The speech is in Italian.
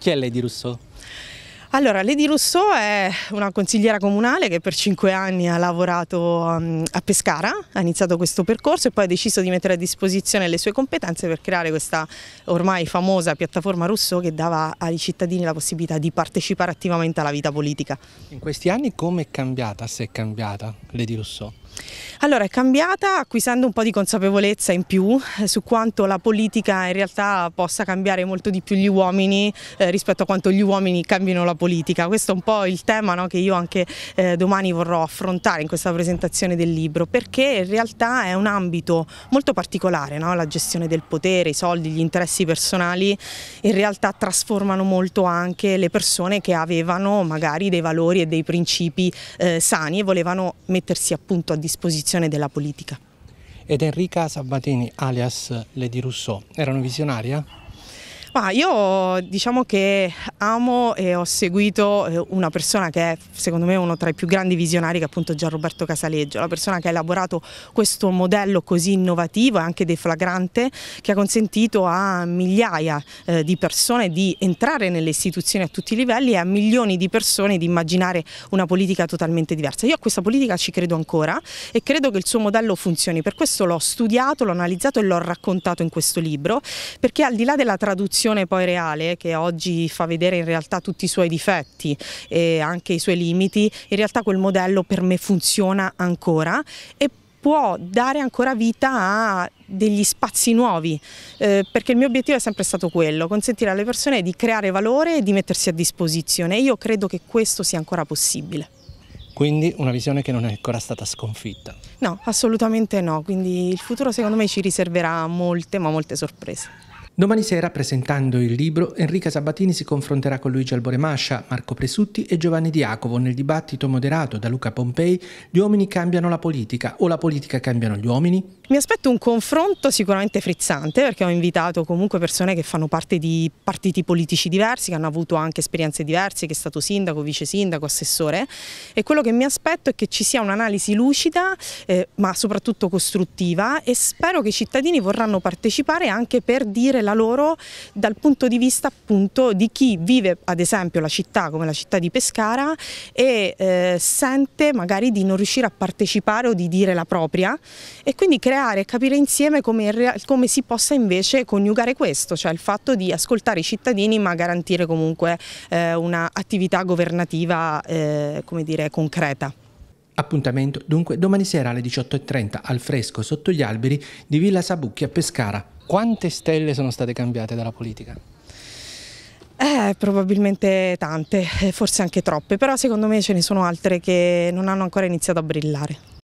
Chi è Lady Rousseau? Allora, Lady Rousseau è una consigliera comunale che per cinque anni ha lavorato um, a Pescara, ha iniziato questo percorso e poi ha deciso di mettere a disposizione le sue competenze per creare questa ormai famosa piattaforma Rousseau che dava ai cittadini la possibilità di partecipare attivamente alla vita politica. In questi anni come è cambiata, se è cambiata Lady Rousseau? Allora è cambiata acquisendo un po' di consapevolezza in più eh, su quanto la politica in realtà possa cambiare molto di più gli uomini eh, rispetto a quanto gli uomini cambino la politica. Questo è un po' il tema no, che io anche eh, domani vorrò affrontare in questa presentazione del libro perché in realtà è un ambito molto particolare, no? la gestione del potere, i soldi, gli interessi personali in realtà trasformano molto anche le persone che avevano magari dei valori e dei principi eh, sani e volevano mettersi appunto a disposizione della politica. Ed Enrica Sabatini, alias Lady Rousseau, era una visionaria? Eh? Ma io diciamo che amo e ho seguito eh, una persona che è secondo me uno tra i più grandi visionari che è appunto Gian Roberto Casaleggio, la persona che ha elaborato questo modello così innovativo e anche deflagrante che ha consentito a migliaia eh, di persone di entrare nelle istituzioni a tutti i livelli e a milioni di persone di immaginare una politica totalmente diversa. Io a questa politica ci credo ancora e credo che il suo modello funzioni, per questo l'ho studiato, l'ho analizzato e l'ho raccontato in questo libro perché al di là della traduzione versione poi reale che oggi fa vedere in realtà tutti i suoi difetti e anche i suoi limiti, in realtà quel modello per me funziona ancora e può dare ancora vita a degli spazi nuovi, eh, perché il mio obiettivo è sempre stato quello, consentire alle persone di creare valore e di mettersi a disposizione e io credo che questo sia ancora possibile. Quindi una visione che non è ancora stata sconfitta? No, assolutamente no, quindi il futuro secondo me ci riserverà molte ma molte sorprese. Domani sera, presentando il libro, Enrica Sabatini si confronterà con Luigi Alboremascia, Marco Presutti e Giovanni Diacovo nel dibattito moderato da Luca Pompei Gli uomini cambiano la politica o la politica cambiano gli uomini? Mi aspetto un confronto sicuramente frizzante perché ho invitato comunque persone che fanno parte di partiti politici diversi, che hanno avuto anche esperienze diverse, che è stato sindaco, vice sindaco, assessore e quello che mi aspetto è che ci sia un'analisi lucida eh, ma soprattutto costruttiva e spero che i cittadini vorranno partecipare anche per dire la la loro dal punto di vista appunto di chi vive ad esempio la città come la città di Pescara e eh, sente magari di non riuscire a partecipare o di dire la propria e quindi creare e capire insieme come, come si possa invece coniugare questo, cioè il fatto di ascoltare i cittadini ma garantire comunque eh, un'attività governativa eh, come dire, concreta. Appuntamento dunque domani sera alle 18.30 al fresco sotto gli alberi di Villa Sabucchi a Pescara. Quante stelle sono state cambiate dalla politica? Eh, probabilmente tante, eh, forse anche troppe, però secondo me ce ne sono altre che non hanno ancora iniziato a brillare.